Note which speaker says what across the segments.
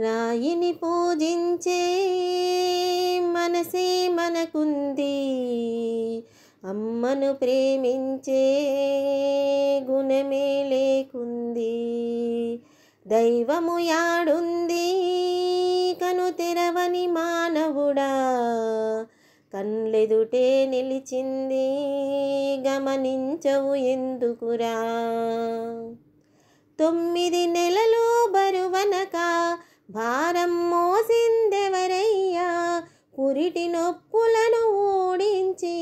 Speaker 1: రాయిని పూజించే మనసే మనకుంది అమ్మను ప్రేమించే గుణమే లేకుంది దైవము యాడుంది కను తెరవని మానవుడా కన్లెదుటే నిలిచింది గమనించవు ఎందుకురా తొమ్మిది నెల భారం మోసిందెవరయ్యా పురిటి నొప్పులను ఓడించి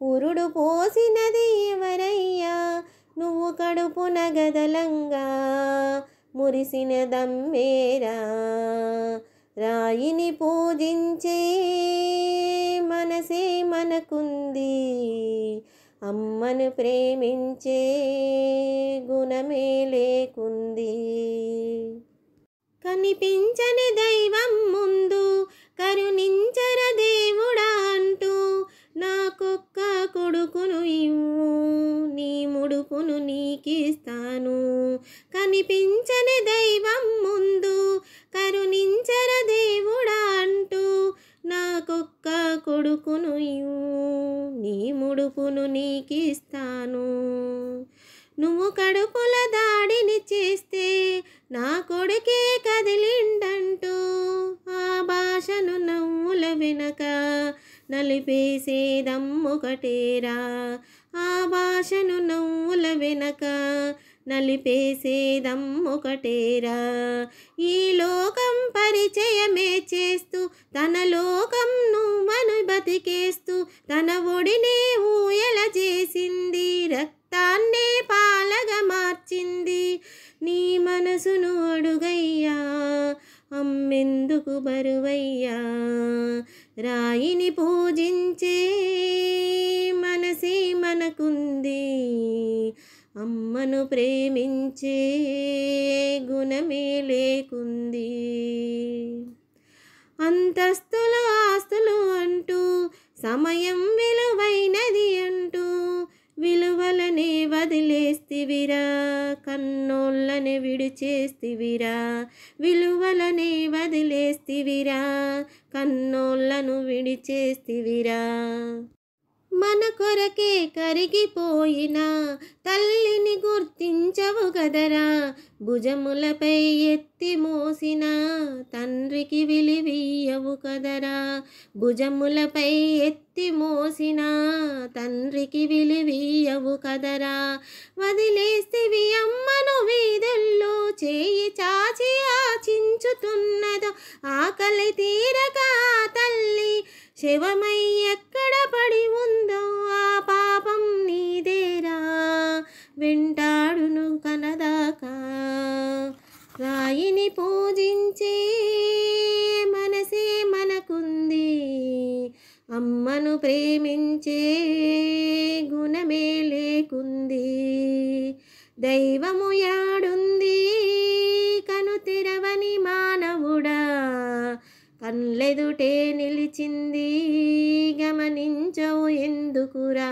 Speaker 1: పురుడు పోసినది ఎవరయ్యా నువ్వు కడుపున గదలంగా మురిసిన దమ్మేరా రాయిని పూజించే మనసే మనకుంది అమ్మను ప్రేమించే గుణమే లేకుంది కనిపించని దైవం ముందు కరుణించర దేవుడా అంటూ నాకొక్క కొడుకును ఇవ్వు నీ ముడుపును నీకిస్తాను కనిపించని దైవం ముందు కరుణించర దేవుడా అంటూ నాకొక్క కొడుకును ఇవ్వు నీ ముడుపును నీకిస్తాను నువ్వు కడుపుల దాడిని చేస్తే నా కొడుకే కదిలిండంటూ ఆ భాషను నవ్వుల వెనక నలిపేసేదమ్ముకటేరా ఆ భాషను నవ్వుల వెనక నలిపేసేదమ్ముకటేరా ఈ లోకం పరిచయమే చేస్తూ తన లోకంను మను బతికేస్తూ తన ఒడినే అడుగయ్యా అమ్మెందుకు బరువయ్యా రాయిని పూజించే మనసే మనకుంది అమ్మను ప్రేమించే గుణమే లేకుంది అంతస్తుల ఆస్తులు అంటూ సమయం విలువైనది అంటూ విలువలనే వదిలి విడిచేస్తివిరా కన్నోళ్ళని విడిచేస్తివిరా విలువలని వదిలేస్తివిరా కన్నోళ్ళను విడిచేస్తివిరా మన కొరకే కరిగిపోయినా భుజములపై ఎత్తి మోసిన తండ్రికి విలువీయవు కదరా భుజములపై ఎత్తి మోసిన తండ్రికి విలువీయవు కదరా వదిలేస్తేవి అమ్మను వీధుల్లో చేయి చాచి ఆచించుతున్నదో ఆకలి తీరక తల్లి శివమయ్య అమ్మను ప్రేమించే గుణమే లేకుంది దైవము యాడుంది కను తెరవని మానవుడా కళ్ళెదుటే నిలిచింది గమనించవు ఎందుకురా